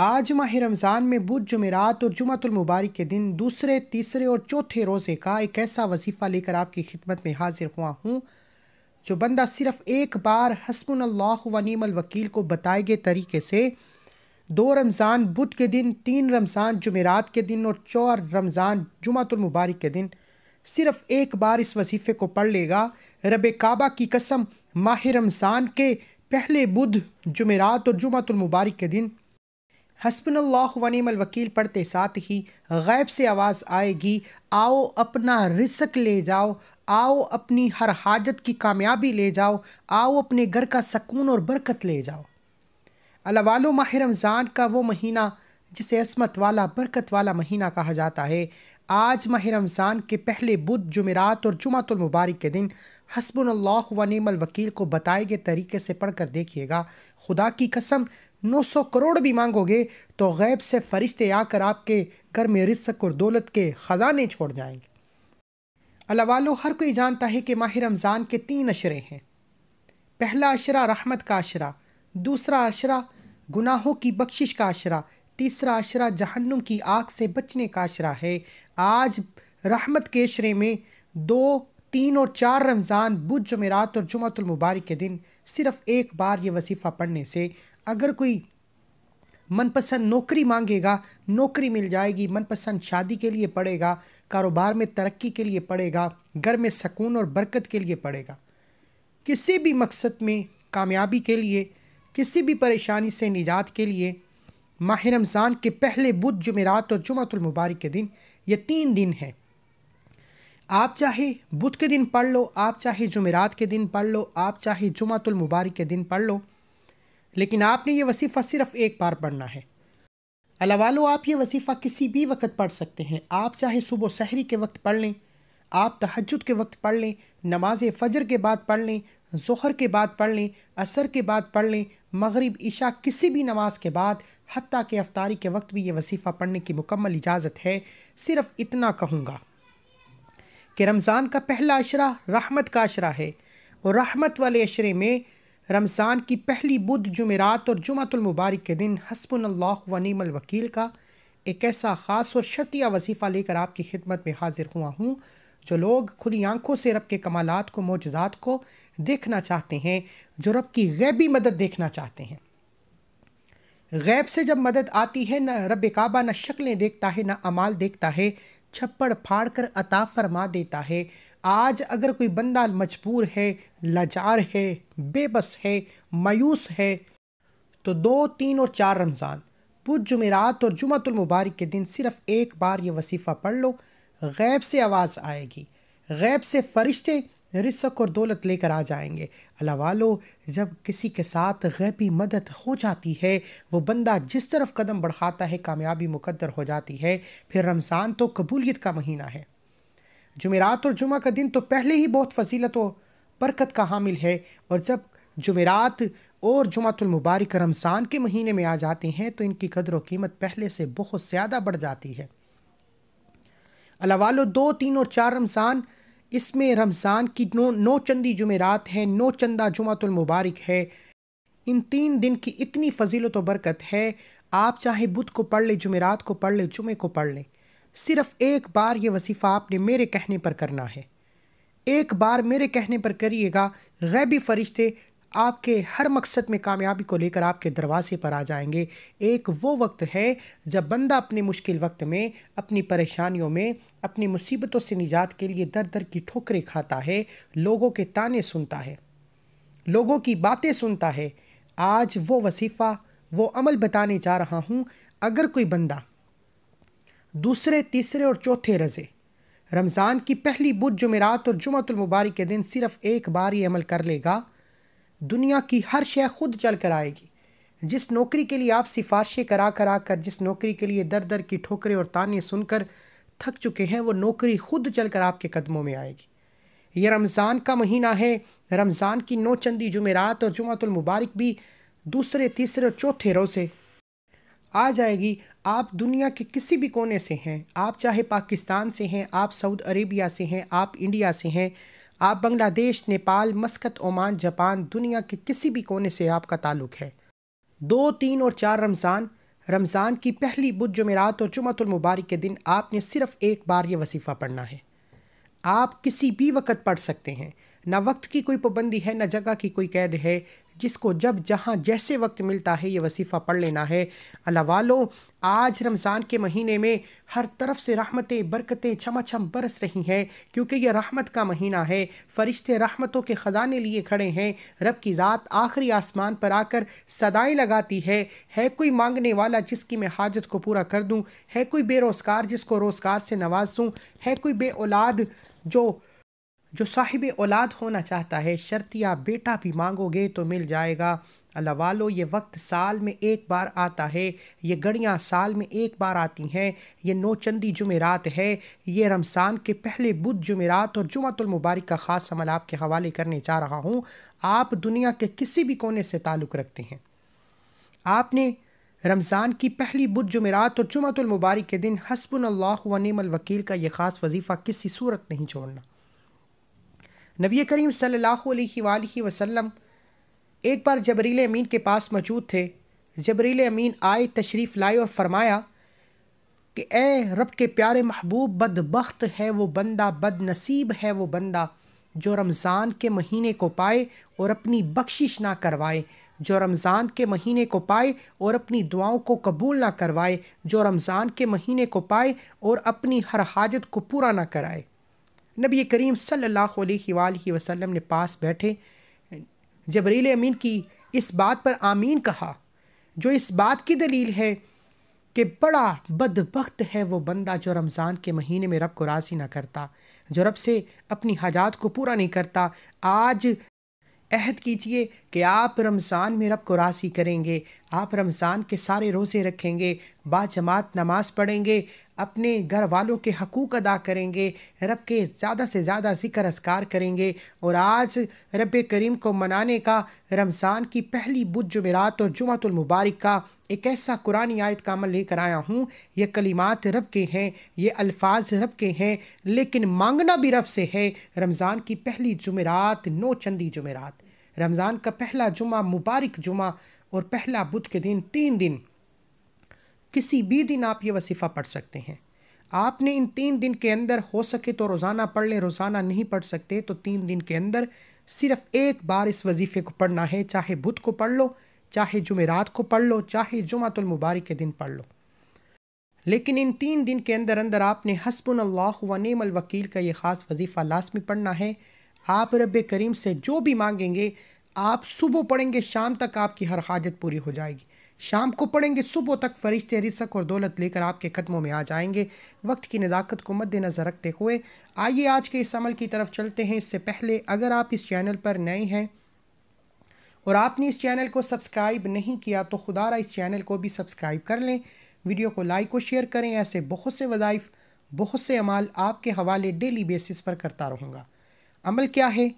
आज माह रमज़ान में बुध जुमेरात और जुमतुलमबारक के दिन दूसरे तीसरे और चौथे रोज़े का एक ऐसा वजीफ़ा लेकर आपकी खिदमत में हाजिर हुआ हूँ जो बंदा सिर्फ़ एक बार हसमन वनीमल वकील को बताए गए तरीके से दो रमज़ान बुध के दिन तीन रमज़ान जुमेरात के दिन और चौर रमज़ान जुमतुलमबारक के दिन सिर्फ़ एक बार इस वजीफ़े को पढ़ लेगा रब काबा की कसम माह रमज़ान के पहले बुध जुमेरात और जुमतुलमबारक के दिन हसबन वकील पढ़ते साथ ही गैब से आवाज़ आएगी आओ अपना रिस्क ले जाओ आओ अपनी हर हाजत की कामयाबी ले जाओ आओ अपने घर का सकून और बरकत ले जाओ अलावाल माह रमज़ान का वो महीना जिसे असमत वाला बरकत वाला महीना कहा जाता है आज माह रमज़ान के पहले बुध जुमेरात और जुमातुलमबारक के दिन हसबन अल्लाह वनीमल वकील को बताए गए तरीके से पढ़ कर देखिएगा खुदा की कसम 900 करोड़ भी मांगोगे तो गैब से फरिश्ते आकर आपके घर में रिस्क और दौलत के ख़जाने छोड़ जाएंगे अलावालो हर कोई जानता है कि माह रमज़ान के तीन अशरे हैं पहला अशरा रहमत का अशरा दूसरा अशरा गुनाहों की बख्शिश का अशरा तीसरा अशरा जहन्नुम की आग से बचने का अशरा है आज रहमत के अशरे में दो तीन और चार रमज़ान बुध जमेरात और जुमतुलमबारक के दिन सिर्फ़ एक बार ये वसीफ़ा पढ़ने से अगर कोई मनपसंद नौकरी मांगेगा नौकरी मिल जाएगी मनपसंद शादी के लिए पड़ेगा कारोबार में तरक्की के लिए पड़ेगा घर में सकून और बरकत के लिए पड़ेगा किसी भी मकसद में कामयाबी के लिए किसी भी परेशानी से निजात के लिए माह रमज़ान के पहले बुध जमेरात और जुमातुलमुबारक के दिन ये तीन दिन हैं आप चाहे बुध के दिन पढ़ लो आप चाहे जुमेरात के दिन पढ़ लो आप चाहे जुमातुल मुबारक के दिन पढ़ लो लेकिन आपने ये वसीफ़ा सिर्फ़ एक बार पढ़ना है अलावालो आप ये वसीफ़ा किसी भी वक्त पढ़ सकते हैं आप चाहे सुबह सहरी के वक्त पढ़ लें आप तहजद के वक्त पढ़ लें नमाज फ़जर के बाद पढ़ लें जहर के बाद पढ़ लें असर के बाद पढ़ लें मगरब इशा किसी भी नमाज के बाद हती के अफ्तारी के वक्त भी ये वसीफ़ा पढ़ने की मुकम्मल इजाज़त है सिर्फ़ इतना कहूँगा कि रमज़ान का पहला अशरा रहमत का अशरा है और रहमत वाले अशरे में रमज़ान की पहली बुध जुमेरात और जुमतुलमबारक के दिन हसबल्ला वनीमल वकील का एक ऐसा ख़ास और शतिया वजीफ़ा लेकर आपकी खिदमत में हाजिर हुआ हूँ जो लोग खुली आंखों से रब के कमालत को मोजात को देखना चाहते हैं जो रब की गैबी मदद देखना चाहते हैं गैब से जब मदद आती है न रब काबा न शक्लें देखता है ना अमाल देखता है छप्पड़ फाड़ कर अता फरमा देता है आज अगर कोई बंदा मजबूर है लाचार है बेबस है मायूस है तो दो तीन और चार रमज़ान बुध जुमेरात और जुमतुलमबारक के दिन सिर्फ़ एक बार ये वसीफ़ा पढ़ लो गैब से आवाज़ आएगी गैब से फरिश्ते रिसक और दौलत लेकर आ जाएंगे अलावालो जब किसी के साथ गैबी मदद हो जाती है वो बंदा जिस तरफ कदम बढ़ाता है कामयाबी मुकद्दर हो जाती है फिर रमज़ान तो कबूलियत का महीना है जुमेरात और जुमा का दिन तो पहले ही बहुत फजीलत व बरकत का हामिल है और जब जुमेरात और जुमातुलमबारक रमज़ान के महीने में आ जाते हैं तो इनकी कदर व कीमत पहले से बहुत ज़्यादा बढ़ जाती है अलावालो दो तीन और चार रमज़ान इसमें रमज़ान की नो नौ चंदी जुमेरात है नौ चंदा जुमातुलमुबारक है इन तीन दिन की इतनी फजीलत तो बरकत है आप चाहे बुध को पढ़ लें जुमेरात को पढ़ लें जुमे को पढ़ लें सिर्फ एक बार ये वसीफ़ा आपने मेरे कहने पर करना है एक बार मेरे कहने पर करिएगा गैबी फरिश्ते आपके हर मकसद में कामयाबी को लेकर आपके दरवाजे पर आ जाएंगे एक वो वक्त है जब बंदा अपने मुश्किल वक्त में अपनी परेशानियों में अपनी मुसीबतों से निजात के लिए दर दर की ठोकरें खाता है लोगों के ताने सुनता है लोगों की बातें सुनता है आज वो वसीफ़ा वो अमल बताने जा रहा हूँ अगर कोई बंदा दूसरे तीसरे और चौथे रज़े रमज़ान की पहली बुध जुमेरात और जुमतुलमबारक के दिन सिर्फ़ एक बार ये अमल कर लेगा दुनिया की हर शय खुद चल कर आएगी जिस नौकरी के लिए आप सिफ़ारशें करा करा कर जिस नौकरी के लिए दर दर की ठोकरें और ताने सुनकर थक चुके हैं वो नौकरी खुद चल कर आपके कदमों में आएगी ये रमज़ान का महीना है रमज़ान की नौ चंदी जुमेरात और जुमातुलमबारक भी दूसरे तीसरे और चौथे रोज़े आ जाएगी आप दुनिया के किसी भी कोने से हैं आप चाहे पाकिस्तान से हैं आप सऊद अरेबिया से हैं आप इंडिया से हैं आप Bangladesh Nepal Muscat Oman Japan दुनिया के किसी भी कोने से आपका ताल्लुक है दो तीन और चार रमज़ान रमज़ान की पहली बुध जमेरात और जुमतुलमबारक के दिन आपने सिर्फ़ एक बार ये वसीफ़ा पढ़ना है आप किसी भी वक़्त पढ़ सकते हैं ना वक्त की कोई पाबंदी है ना जगह की कोई कैद है जिसको जब जहाँ जैसे वक्त मिलता है ये वसीफ़ा पढ़ लेना है अल्लाह वालों आज रमज़ान के महीने में हर तरफ से रहमतें बरकतें छमा छम बरस रही हैं क्योंकि यह रहमत का महीना है फरिश्ते रहमतों के ख़जाने लिए खड़े हैं रब की ज़ात आखिरी आसमान पर आकर सदाएँ लगाती है है कोई मांगने वाला जिसकी मैं हाजत को पूरा कर दूँ है कोई बेरोज़गार जिसको रोज़गार से नवाज दूँ है कोई बे औलाद जो जो साहिब औलाद होना चाहता है शर्तिया बेटा भी मांगोगे तो मिल जाएगा अल्लाह वालो ये वक्त साल में एक बार आता है ये घड़ियाँ साल में एक बार आती हैं ये नौचंदी जुमेरात है ये रमज़ान के पहले बुध जुमेरात और मुबारक का ख़ास अमल आपके हवाले करने जा रहा हूँ आप दुनिया के किसी भी कोने से ताल्लुक़ रखते हैं आपने रमज़ान की पहली बुध जुमेरात और मुबारक के दिन हसबन अल्लाह व वकील का ये ख़ास वजीफ़ा किसी सूरत नहीं छोड़ना नबी करीम सल्ला वसम एक बार जबरील अमीन के पास मौजूद थे जबरील अमीन आए तशरीफ़ लाए और फरमाया कि ए रब के प्यारे महबूब बदबख्त है वो बंदा बदनसीब है वो बंदा जो रमज़ान के महीने को पाए और अपनी बख्शिश ना करवाए जो रमज़ान के महीने को पाए और अपनी दुआओं को कबूल ना करवाए जो रमज़ान के महीने को पाए और अपनी हर हाजत को पूरा ना कराए नबी करीम सल्लल्लाहु अलैहि वसल्लम ने पास बैठे जबरील अमीन की इस बात पर आमीन कहा जो इस बात की दलील है कि बड़ा बदबخت है वो बंदा जो रमज़ान के महीने में रब को राज़ी ना करता जो रब से अपनी हाजात को पूरा नहीं करता आज अहद कीजिए कि आप रमज़ान में रब को राज़ी करेंगे आप रमज़ान के सारे रोज़े रखेंगे बाजमात नमाज़ पढ़ेंगे अपने घर वालों के हकूक़ अदा करेंगे रब के ज़्यादा से ज़्यादा ज़िक्र असकार करेंगे और आज रब करीम को मनाने का रमज़ान की पहली बुध जमेरात और जुमतुलमबारक का एक ऐसा कुरानी आयत का अमल लेकर आया हूँ ये कलिमात रब के हैं ये अल्फाज रब के हैं लेकिन मांगना भी रब से है रमज़ान की पहली जमेरात नौ चंदी जमेरात रमज़ान का पहला जुमा मुबारक जुमा और पहला बुध के दिन तीन दिन किसी भी दिन आप ये वसीफ़ा पढ़ सकते हैं आपने इन तीन दिन के अंदर हो सके तो रोज़ाना पढ़ लें रोज़ाना नहीं पढ़ सकते तो तीन दिन के अंदर सिर्फ़ एक बार इस वजीफ़े को पढ़ना है चाहे बुध को पढ़ लो चाहे जुमेरात को पढ़ लो चाहे जुमातुलमुबारक के दिन पढ़ लो लेकिन इन तीन दिन के अंदर अंदर आपने हसबन अल्लाह व नेम का ये ख़ास वजीफ़ा लाजमी पढ़ना है आप रब करीम से जो भी मांगेंगे आप सुबह पढ़ेंगे शाम तक आपकी हर हाजत पूरी हो जाएगी शाम को पढ़ेंगे सुबह तक फरिश्ते रिसक और दौलत लेकर आपके कदमों में आ जाएंगे वक्त की नज़ाकत को मद्देनज़र रखते हुए आइए आज के इस अमल की तरफ चलते हैं इससे पहले अगर आप इस चैनल पर नए हैं और आपने इस चैनल को सब्सक्राइब नहीं किया तो खुदा इस चैनल को भी सब्सक्राइब कर लें वीडियो को लाइक और शेयर करें ऐसे बहुत से वज़ाइफ़ बहुत से अमाल आपके हवाले डेली बेसिस पर करता रहूँगा अमल क्या है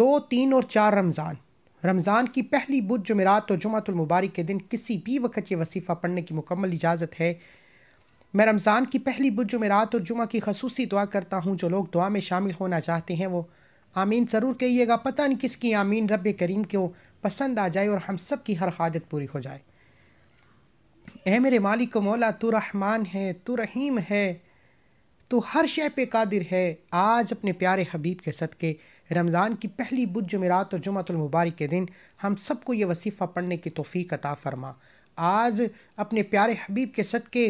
दो तीन और चार रमज़ान रमज़ान की पहली बुध जमेरात और जुमातुलमबारक के दिन किसी भी वक्त ये वसीफ़ा पढ़ने की मुकम्मल इजाज़त है मैं रमज़ान की पहली बुध जमेरात और जुमा की खसूसी दुआ करता हूँ जो लोग दुआ में शामिल होना चाहते हैं वो आमीन ज़रूर कहिएगा पता नहीं किसकी आमीन रब करीम को पसंद आ जाए और हम सब की हर हाजत पूरी हो जाए ए मेरे मालिक मौला तो रहमान है तो रहीम है तो हर शय पे कादिर है आज अपने प्यारे हबीब के सदक़े रमज़ान की पहली बुध जमेरात और जुमतुलमबारक के दिन हम सबको ये वसीफ़ा पढ़ने की तोफ़ी अता फ़रमा आज अपने प्यारे हबीब के सदक़े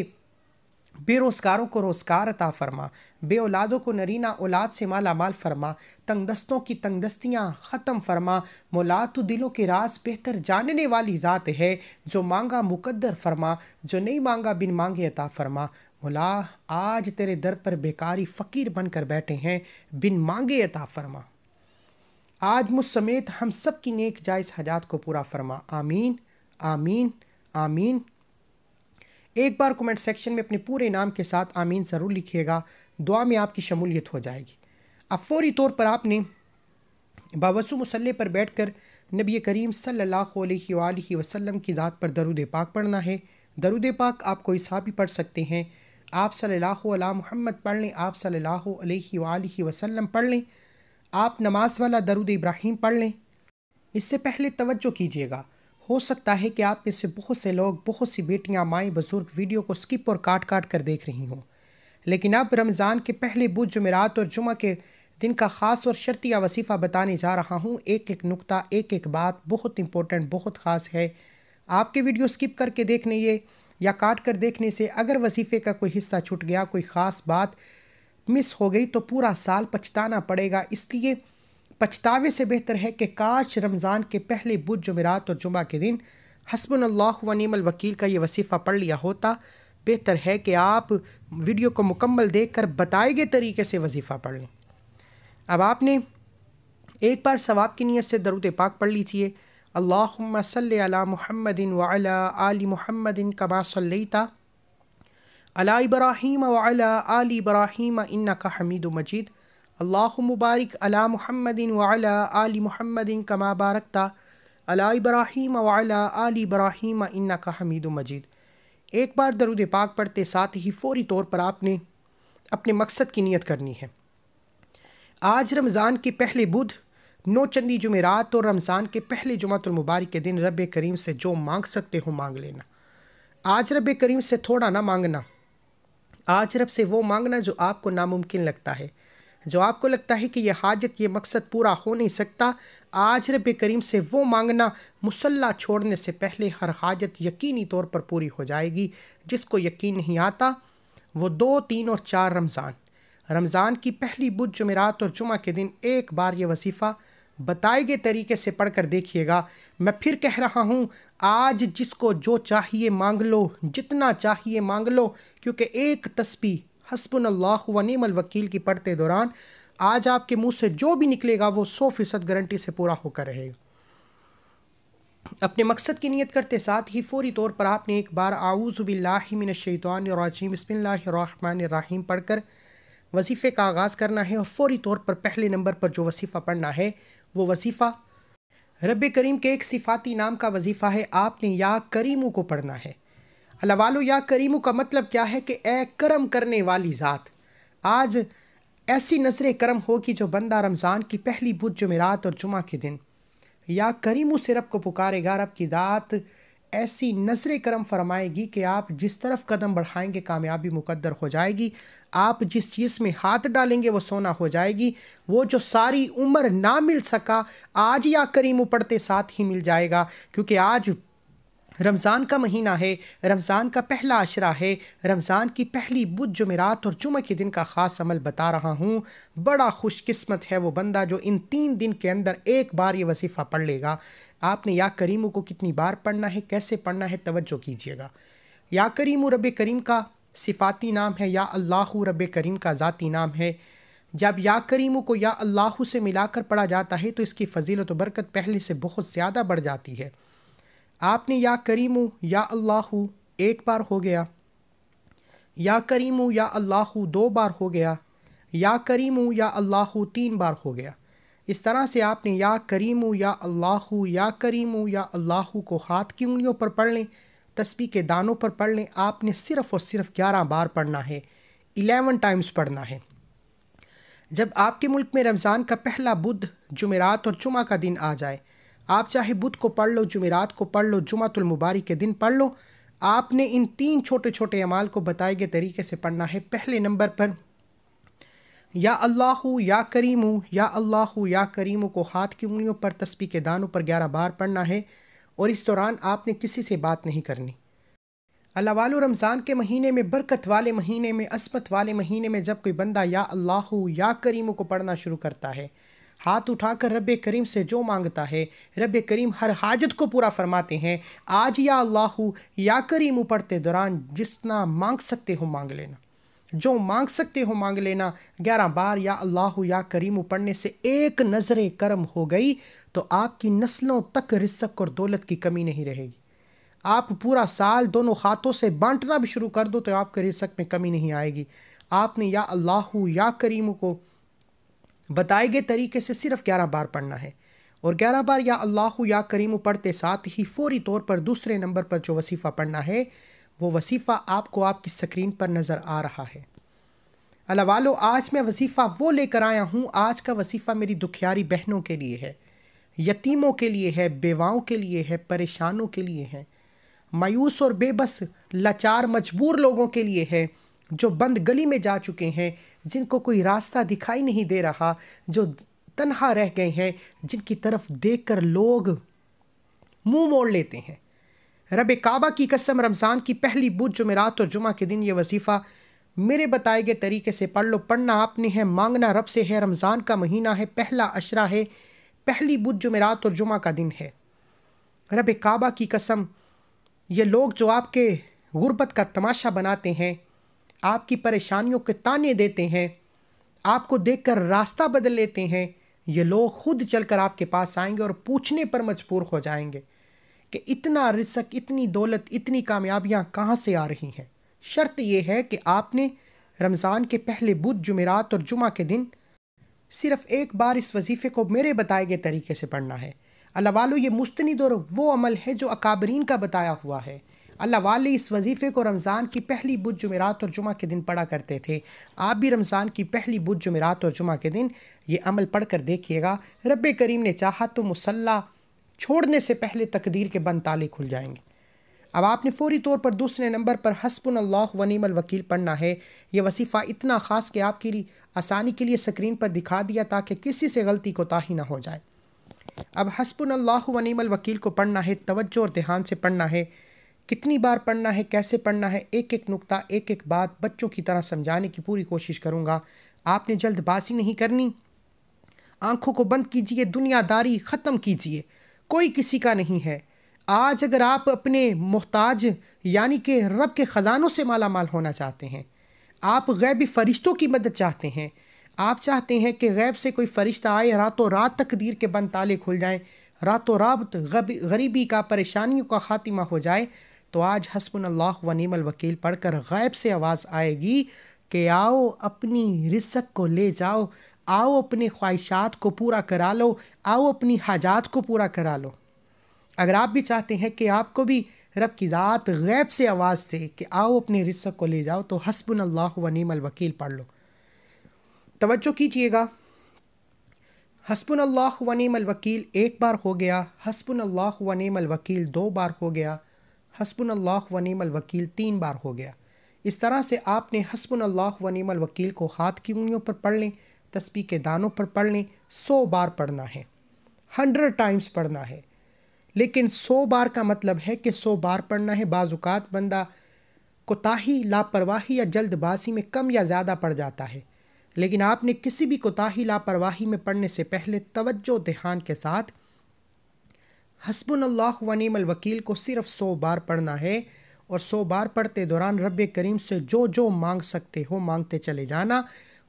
बेरोज़गारों को रोज़गार अता फ़रमा बे औलादों को नरीना औलाद से माला माल फरमा तंग दस्तों की तंग दस्तियाँ ख़त्म फरमा मौलात दिलों के राज बेहतर जानने वाली ज़ात है जो मांगा मुकद्दर फरमा जो नहीं मांगा बिन मांगे अता फरमा मुला आज तेरे दर पर बेकारी फ़कीर बनकर बैठे हैं बिन मांगे अता फरमा आज मुझ समेत हम सब की नेक जायस हजात को पूरा फरमा आमीन आमीन आमीन एक बार कमेंट सेक्शन में अपने पूरे नाम के साथ आमीन ज़रूर लिखिएगा दुआ में आपकी शमूलियत हो जाएगी अब फौरी तौर पर आपने बावसु मसल्ले पर बैठ कर नबी करीम सल्ला वसलम की ज़ात पर दरुद पाक पढ़ना है दरुद पाक आप कोई सा भी पढ़ सकते हैं आप सल्लल्लाहु अलैहि पढ़ लें आप सल्लल्लाहु अलैहि वसल्लम पढ़ लें आप नमाज वाला दरुद इब्राहिम पढ़ लें इससे पहले तवज्जो कीजिएगा हो सकता है कि आप में से बहुत से लोग बहुत सी बेटियां माएँ बुज़ुर्ग वीडियो को स्किप और काट काट कर देख रही हों लेकिन अब रमज़ान के पहले बुध जुमेरात और जुमा के दिन का ख़ास और शर्तिया वसीफ़ा बताने जा रहा हूँ एक एक नुक्ता एक एक बात बहुत इम्पोर्टेंट बहुत ख़ास है आपके वीडियो स्किप करके देख ये या काट कर देखने से अगर वजीफ़े का कोई हिस्सा छूट गया कोई ख़ास बात मिस हो गई तो पूरा साल पछताना पड़ेगा इसलिए पछतावे से बेहतर है कि काश रमज़ान के पहले बुध जमेरात और जुमा के दिन हसबन व नीमल वकील का ये वसीफ़ा पढ़ लिया होता बेहतर है कि आप वीडियो को मुकम्मल देख कर बताए गए तरीके से वजीफ़ा पढ़ लें अब आपने एक बार सवाब की नीयत से दरुद पाक पढ़ लीजिए अल्लाहुम्मा सल्लि अला मुहम्मदिन व अला आलि मुहम्मदिन कमा सल्लैता अला इब्राहीम व अला आलि इब्राहीम इन्नका हमीद मजीद अल्लाह मुबारक अला मुहम्मदिन व अला आलि मुहम्मदिन कमा बारकता अला इब्राहीम व अला आलि इब्राहीम इन्नका हमीद मजीद एक बार दरुद पाक पढ़ते साथ ही फौरी तौर पर आपने अपने मकसद की नीयत करनी है आज रमज़ान के पहले बुध नौ चंदी जुमेरात और रमज़ान के पहले मुबारक के दिन रब करीम से जो मांग सकते हो मांग लेना आज रब करीम से थोड़ा ना मांगना आज रब से वो मांगना जो आपको नामुमकिन लगता है जो आपको लगता है कि यह हाजत ये मकसद पूरा हो नहीं सकता आज रब करीम से वो मांगना मुसल्ला छोड़ने से पहले हर हाजत यकीनी तौर पर पूरी हो जाएगी जिसको यकीन नहीं आता वो दो तीन और चार रमज़ान रमज़ान की पहली बुध जुमेरात और जुमा के दिन एक बार ये वसीफ़ा बताए गए तरीके से पढ़कर देखिएगा मैं फिर कह रहा हूँ आज जिसको जो चाहिए मांग लो जितना चाहिए मांग लो क्योंकि एक तस्वी हसबन अल्लाह वनीमल वकील की पढ़ते दौरान आज आपके मुंह से जो भी निकलेगा वो सौ फीसद गारंटी से पूरा होकर रहेगा अपने मकसद की नीयत करते साथ ही फ़ौरी तौर पर आपने एक बार आऊज़बिल्लाशैतानरजीम बसमीम पढ़कर वजीफ़े का आगाज़ करना है और फ़ौरी तौर पर पहले नंबर पर जो वसीफ़ा पढ़ना है वो वसीफ़ा रब करीम के एक सिफाती नाम का वजीफ़ा है आपने या करीमू को पढ़ना है अल्लाह या करीमू का मतलब क्या है कि ए करम करने वाली ज़ात आज ऐसी नजर करम हो कि जो बंदा रमज़ान की पहली बुध जमेरात और जुमा के दिन या करीमू से रब को पुकारेगा रब की दात ऐसी नजर करम फरमाएगी कि आप जिस तरफ कदम बढ़ाएंगे कामयाबी मुकद्दर हो जाएगी आप जिस चीज़ में हाथ डालेंगे वो सोना हो जाएगी वो जो सारी उम्र ना मिल सका आज या करीम पढ़ते साथ ही मिल जाएगा क्योंकि आज रमज़ान का महीना है रमज़ान का पहला आशरा है रमज़ान की पहली बुध जुमेरात और जुमे के दिन का ख़ास अमल बता रहा हूँ बड़ा खुशकस्मत है वो बंदा जो इन तीन दिन के अंदर एक बार ये वसीफ़ा पढ़ लेगा आपने या करीमों को कितनी बार पढ़ना है कैसे पढ़ना है तवज्जो कीजिएगा या करीम रब करीम का सिफाती नाम है या अल्लाह रब करीम का ज़ाती नाम है जब या करीमों को या अल्लाह से मिलाकर पढ़ा जाता है तो इसकी फजीलत तो बरकत पहले से बहुत ज़्यादा बढ़ जाती है आपने या करीमू या अल्लाह एक बार हो गया या करीमू या अल्लाह दो बार हो गया या करीमू या अल्लाह तीन बार हो गया इस तरह से आपने या करीमू या अल्लाह या करीमू या अल्लाह को हाथ की उंगलियों पर पढ़ लें तस्वी के दानों पर पढ़ लें आपने सिर्फ़ और सिर्फ ग्यारह बार पढ़ना है इलेवन टाइम्स पढ़ना है जब आपके मुल्क में रमज़ान का पहला बुध जुमेरात और जुमा का दिन आ जाए आप चाहे बुध को पढ़ लो जुमेरात को पढ़ लो जुमातुल मुबारक के दिन पढ़ लो आपने इन तीन छोटे छोटे अमाल को बताए गए तरीके से पढ़ना है पहले नंबर पर या अल्लाह या करीम या अल्लाह या करीम को हाथ की उंगलियों पर तस्बी के दानों पर ग्यारह बार पढ़ना है और इस दौरान आपने किसी से बात नहीं करनी अल्लाह वाल रमज़ान के महीने में बरकत वाले महीने में असमत वाले महीने में जब कोई बंदा या अल्लाह या करीम को पढ़ना शुरू करता है हाथ उठाकर रब करीम से जो मांगता है रब करीम हर हाजत को पूरा फरमाते हैं आज या अल्लाह या करीम पढ़ते दौरान जितना मांग सकते हो मांग लेना जो मांग सकते हो मांग लेना ग्यारह बार या अल्लाह या करीम पढ़ने से एक नज़र करम हो गई तो आपकी नस्लों तक रिसक और दौलत की कमी नहीं रहेगी आप पूरा साल दोनों हाथों से बांटना भी शुरू कर दो तो आपके रिसक में कमी नहीं आएगी आपने या अल्लाह या करीम को बताए गए तरीके से सिर्फ ग्यारह बार पढ़ना है और ग्यारह बार या अल्लाह या करीम पढ़ते साथ ही फौरी तौर पर दूसरे नंबर पर जो वसीफ़ा पढ़ना है वो वसीफ़ा आपको आपकी स्क्रीन पर नज़र आ रहा है अलावालो आज मैं वसीफ़ा वो लेकर आया हूँ आज का वसीफ़ा मेरी दुखियारी बहनों के लिए है यतीमों के लिए है बेवाओं के लिए है परेशानों के लिए है मायूस और बेबस लाचार मजबूर लोगों के लिए है जो बंद गली में जा चुके हैं जिनको कोई रास्ता दिखाई नहीं दे रहा जो तनहा रह गए हैं जिनकी तरफ देख कर लोग मुंह मोड़ लेते हैं रब काबा की कसम रमज़ान की पहली बुध जुमेरात और जुमा के दिन ये वजीफ़ा मेरे बताए गए तरीके से पढ़ लो पढ़ना आपने है मांगना रब से है रमज़ान का महीना है पहला अशरा है पहली बुध जुमेरात और जुमा का दिन है रब काबा की कसम ये लोग जो आपके गुर्बत का तमाशा बनाते हैं आपकी परेशानियों के ताने देते हैं आपको देखकर रास्ता बदल लेते हैं ये लोग खुद चलकर आपके पास आएंगे और पूछने पर मजबूर हो जाएंगे कि इतना रिसक इतनी दौलत इतनी कामयाबियाँ कहाँ से आ रही हैं शर्त यह है कि आपने रमज़ान के पहले बुध जुमेरात और जुमा के दिन सिर्फ़ एक बार इस वजीफ़े को मेरे बताए गए तरीके से पढ़ना है अलावालो ये मुस्तंद और वो अमल है जो अकाबरीन का बताया हुआ है अल्लाह वाले इस वजीफ़े को रमज़ान की पहली बुध जुमेरात और जुमा के दिन पढ़ा करते थे आप भी रमज़ान की पहली बुध जुमेरात और जुमा के दिन ये अमल पढ़ कर देखिएगा रब करीम ने चाहा तो मुसल्ह छोड़ने से पहले तकदीर के बंद ताले खुल जाएंगे अब आपने फौरी तौर पर दूसरे नंबर पर हसबन अल्लाह वनीम वकील पढ़ना है यह वसीफ़ा इतना ख़ास कि आपके लिए आसानी के लिए स्क्रीन पर दिखा दिया ताकि किसी से गलती कोताही ना हो जाए अब हसबन अल्लाह वनीम वकील को पढ़ना है तवज्जो और ध्यान से पढ़ना है कितनी बार पढ़ना है कैसे पढ़ना है एक एक नुक्ता एक एक बात बच्चों की तरह समझाने की पूरी कोशिश करूँगा आपने जल्दबाजी नहीं करनी आंखों को बंद कीजिए दुनियादारी ख़त्म कीजिए कोई किसी का नहीं है आज अगर आप अपने मोहताज यानी कि रब के ख़जानों से माला माल होना चाहते हैं आप गैबी फरिश्तों की मदद चाहते हैं आप चाहते हैं कि गैब से कोई फ़रिश्ता आए रातों रात तकदीर के बंद ताले खुल जाएं रातों रात गरीबी का परेशानियों का खात्मा हो जाए तो आज हसबन अल्लाह नीमल वकील पढ़कर गैब से आवाज़ आएगी कि आओ अपनी रिसक को ले जाओ आओ अपनी ख्वाहिशात को पूरा करा लो आओ अपनी हाजात को पूरा करा लो अगर आप भी चाहते हैं कि आपको भी रब की ज़ात गैब से आवाज़ थे कि आओ अपने रिसक को ले जाओ तो हसबन अल्लाह नीमल वकील पढ़ लो तवज्जो कीजिएगा हसबन अल्लाह नीमल वकील एक बार हो गया हसबन अल्लाह नीमल वकील दो बार हो गया हसबन अल्लाह वनीम वकील तीन बार हो गया इस तरह से आपने हसबन अल्लाह वनीम वकील को हाथ की उंगलियों पर पढ़ लें तस्बी के दानों पर पढ़ लें सौ बार पढ़ना है हंड्रेड टाइम्स पढ़ना है लेकिन सौ बार का मतलब है कि सौ बार पढ़ना है बाज़ात बंदा कोताही लापरवाही या जल्दबाजी में कम या ज़्यादा पड़ जाता है लेकिन आपने किसी भी कोताही लापरवाही में पढ़ने से पहले तवज्जो ध्यान के साथ हसबन अल्लाह वकील को सिर्फ सौ बार पढ़ना है और सौ बार पढ़ते दौरान रब करीम से जो जो मांग सकते हो मांगते चले जाना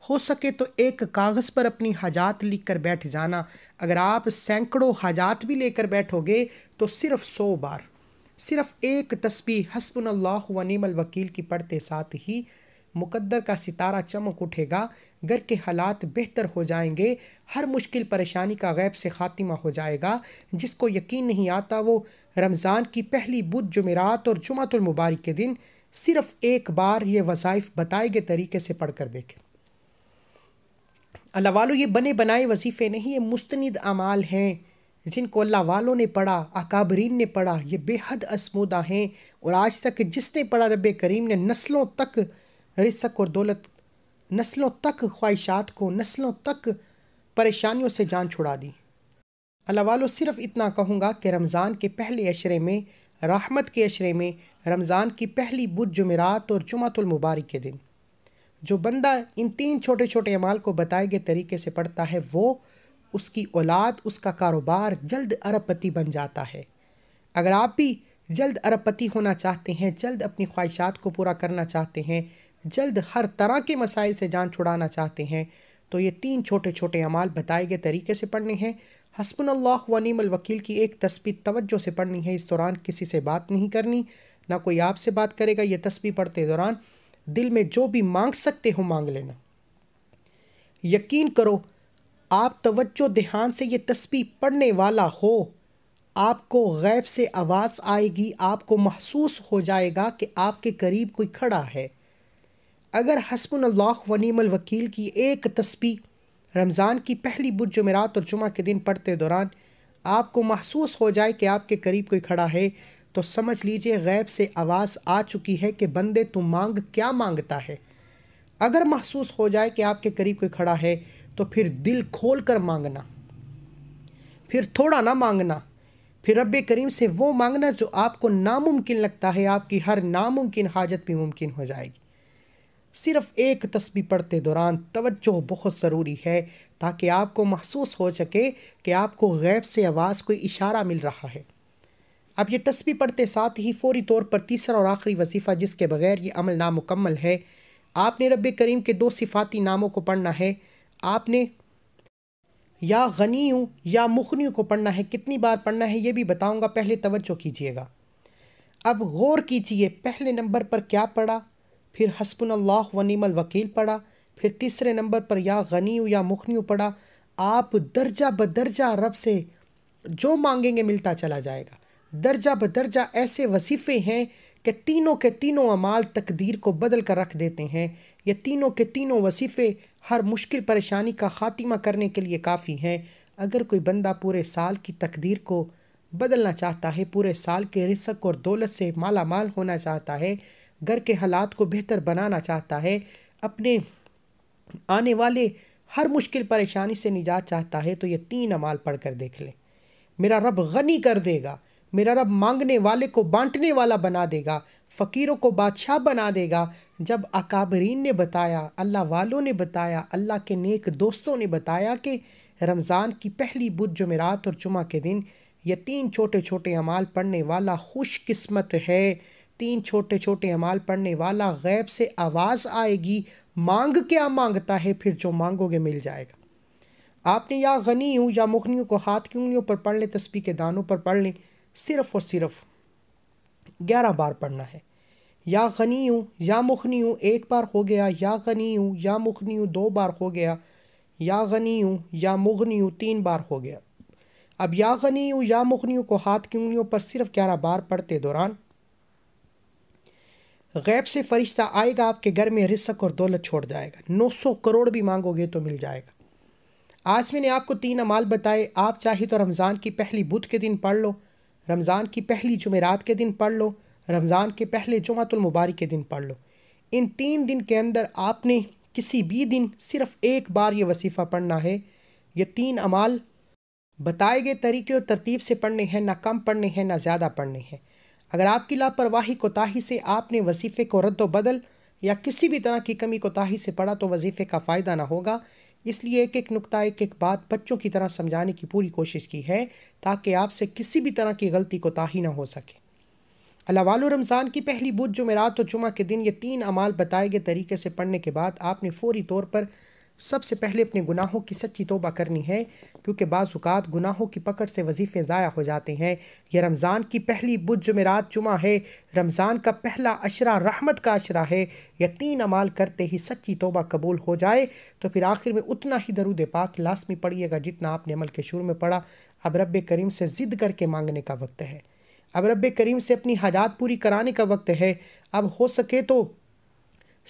हो सके तो एक कागज़ पर अपनी हाजात लिख कर बैठ जाना अगर आप सैकड़ों हाजात भी लेकर बैठोगे तो सिर्फ सौ बार सिर्फ एक तस्वीर हसबन अल्लाह वकील की पढ़ते साथ ही मुकद्दर का सितारा चमक उठेगा घर के हालात बेहतर हो जाएंगे हर मुश्किल परेशानी का गैब से खात्मा हो जाएगा जिसको यकीन नहीं आता वो रमज़ान की पहली बुध जुमेरात और जुमातुलमुबारक के दिन सिर्फ़ एक बार ये वज़ाइफ बताए गए तरीके से पढ़ कर देखें अल्लाह वालों ये बने बनाए वजीफ़े नहीं ये मुस्तनद अमाल हैं जिनको अल्लाह वालों ने पढ़ा अकाबरीन ने पढ़ा ये बेहद असमुदा हैं और आज तक जिसने पढ़ा रब करीम ने नस्लों तक रिसक और दौलत नस्लों तक ख्वाहिशात को नस्लों तक परेशानियों से जान छुड़ा दी अल्लाह वालों सिर्फ इतना कहूँगा कि रमज़ान के पहले अशरे में राहमत के अशरे में रमज़ान की पहली बुध जुमेरात और जुमतुलमबारक के दिन जो बंदा इन तीन छोटे छोटे अमाल को बताए गए तरीके से पढ़ता है वो उसकी औलाद उसका कारोबार जल्द अरबपति बन जाता है अगर आप भी जल्द अरबपति होना चाहते हैं जल्द अपनी ख्वाहिशात को पूरा करना चाहते हैं जल्द हर तरह के मसाइल से जान छुड़ाना चाहते हैं तो ये तीन छोटे छोटे अमाल बताए गए तरीके से पढ़ने हैं हसबन वनीमल वकील की एक तस्वीर तवज्जो से पढ़नी है इस दौरान किसी से बात नहीं करनी ना कोई आपसे बात करेगा यह तस्वीर पढ़ते दौरान दिल में जो भी मांग सकते हो मांग लेना यकीन करो आप तवज्जो ध्यान से ये तस्वीर पढ़ने वाला हो आपको गैब से आवाज़ आएगी आपको महसूस हो जाएगा कि आपके करीब कोई खड़ा है अगर हसबन वनीमल वकील की एक तस्वीर रमज़ान की पहली बुध जमेरात और जुमा के दिन पढ़ते दौरान आपको महसूस हो जाए कि आपके करीब कोई खड़ा है तो समझ लीजिए गैब से आवाज़ आ चुकी है कि बंदे तुम मांग क्या मांगता है अगर महसूस हो जाए कि आपके करीब कोई खड़ा है तो फिर दिल खोल कर मांगना फिर थोड़ा ना मांगना फिर रब करीम से वो मांगना जो आपको नामुमकिन लगता है आपकी हर नामुमकिन हाजत भी मुमकिन हो जाएगी सिर्फ एक तस्वीर पढ़ते दौरान तवज्जो बहुत ज़रूरी है ताकि आपको महसूस हो सके कि आपको गैब से आवाज़ कोई इशारा मिल रहा है अब ये तस्वीर पढ़ते साथ ही फौरी तौर पर तीसरा और आखिरी वजीफ़ा जिसके बगैर ये अमल नामुकम्मल है आपने रब करीम के दो सिफाती नामों को पढ़ना है आपने या गनी या मुखनी को पढ़ना है कितनी बार पढ़ना है ये भी बताऊँगा पहले तवज्जो कीजिएगा अब गौर कीजिए पहले नंबर पर क्या पढ़ा फिर हसबन अल्लाह वनीमल वकील पढ़ा फिर तीसरे नंबर पर या गनी या मुखनी पढ़ा आप दर्जा बदर्जा रब से जो मांगेंगे मिलता चला जाएगा दर्जा बदर्जा ऐसे वसीफ़े हैं कि तीनों के तीनों अमाल तकदीर को बदल कर रख देते हैं ये तीनों के तीनों वसीफ़े हर मुश्किल परेशानी का ख़ात्मा करने के लिए काफ़ी हैं अगर कोई बंदा पूरे साल की तकदीर को बदलना चाहता है पूरे साल के रिसक और दौलत से माला माल होना चाहता है घर के हालात को बेहतर बनाना चाहता है अपने आने वाले हर मुश्किल परेशानी से निजात चाहता है तो ये तीन अमाल पढ़ कर देख लें मेरा रब गनी कर देगा मेरा रब मांगने वाले को बांटने वाला बना देगा फ़कीरों को बादशाह बना देगा जब अकाबरीन ने बताया अल्लाह वालों ने बताया अल्लाह के नेक दोस्तों ने बताया कि रमज़ान की पहली बुध जमेरात और जुमा के दिन ये तीन छोटे छोटे अमाल पढ़ने वाला खुशकस्मत है तीन छोटे छोटे अमाल पढ़ने वाला गैब से आवाज़ आएगी मांग क्या मांगता है फिर जो मांगोगे मिल जाएगा आपने या गनी हूँ या मुखनियों को हाथ की उंगलियों पर पढ़ लें तस्वीर के दानों पर पढ़ लें सिर्फ़ और सिर्फ ग्यारह बार पढ़ना है या गनी हूँ या मुखनी हूँ एक बार हो गया या गनी हूँ या मुखनी हूँ दो बार हो गया या गनी हूँ या मुगनी हूँ तीन बार हो गया अब या गनी हूँ या मुखनी को हाथ की उंगलियों पर सिर्फ ग्यारह बार पढ़ते दौरान गैब से फरिश्ता आएगा आपके घर में रिसक और दौलत छोड़ जाएगा नौ सौ करोड़ भी मांगोगे तो मिल जाएगा आज मैंने आपको तीन अमाल बताए आप चाहे तो रमज़ान की पहली बुध के दिन पढ़ लो रमज़ान की पहली जुमेरात के दिन पढ़ लो रमज़ान के पहले जुमातुलमबारक के दिन पढ़ लो इन तीन दिन के अंदर आपने किसी भी दिन सिर्फ़ एक बार ये वसीफ़ा पढ़ना है ये तीन अमाल बताए गए तरीके और तरतीब से पढ़ने हैं ना कम पढ़ने हैं ना ज़्यादा पढ़ने हैं अगर आपकी लापरवाही कोताही से आपने वजीफ़े को रद्द बदल या किसी भी तरह की कमी कोताही से पड़ा तो वजीफ़े का फ़ायदा ना होगा इसलिए एक एक नुकता एक एक बात बच्चों की तरह समझाने की पूरी कोशिश की है ताकि आपसे किसी भी तरह की गलती कोताही ना हो सके अलावाल रमज़ान की पहली बुध जुमेरात और जुमा के दिन ये तीन अमाल बताए गए तरीके से पढ़ने के बाद आपने फौरी तौर पर सबसे पहले अपने गुनाहों की सच्ची तोबा करनी है क्योंकि बाज़ात गुनाहों की पकड़ से वजीफ़े ज़ाया हो जाते हैं यह रमज़ान की पहली बुध जुमेरात जुमा है रमज़ान का पहला अशरा रहमत का अशरा है यह तीन अमाल करते ही सच्ची तोबा कबूल हो जाए तो फिर आखिर में उतना ही दरुद पाक लाजमी पढ़िएगा जितना आपने अमल के शुरू में पढ़ा अब रब करीम से ज़िद करके मांगने का वक्त है अब रब करीम से अपनी हाजात पूरी कराने का वक्त है अब हो सके तो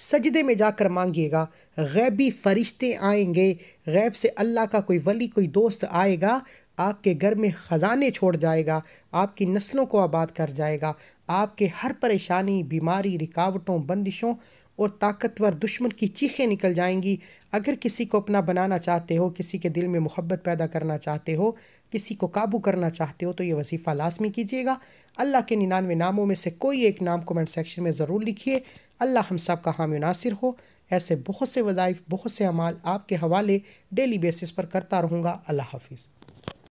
सजदे में जाकर मांगिएगा गैबी फरिश्ते आएंगे गैब से अल्लाह का कोई वली कोई दोस्त आएगा आपके घर में ख़जाने छोड़ जाएगा आपकी नस्लों को आबाद कर जाएगा आपके हर परेशानी बीमारी रिकावटों बंदिशों और ताकतवर दुश्मन की चीखें निकल जाएंगी अगर किसी को अपना बनाना चाहते हो किसी के दिल में मोहब्बत पैदा करना चाहते हो किसी को काबू करना चाहते हो तो ये वजीफ़ा लाजमी कीजिएगा अल्लाह के निन्यानवे नामों में से कोई एक नाम कमेंट सेक्शन में ज़रूर लिखिए अल्लाह हम सब का हामी नासिर हो ऐसे बहुत से वज़ाइफ बहुत से अमाल आपके हवाले डेली बेसिस पर करता रहूँगा अल्लाह हाफिज़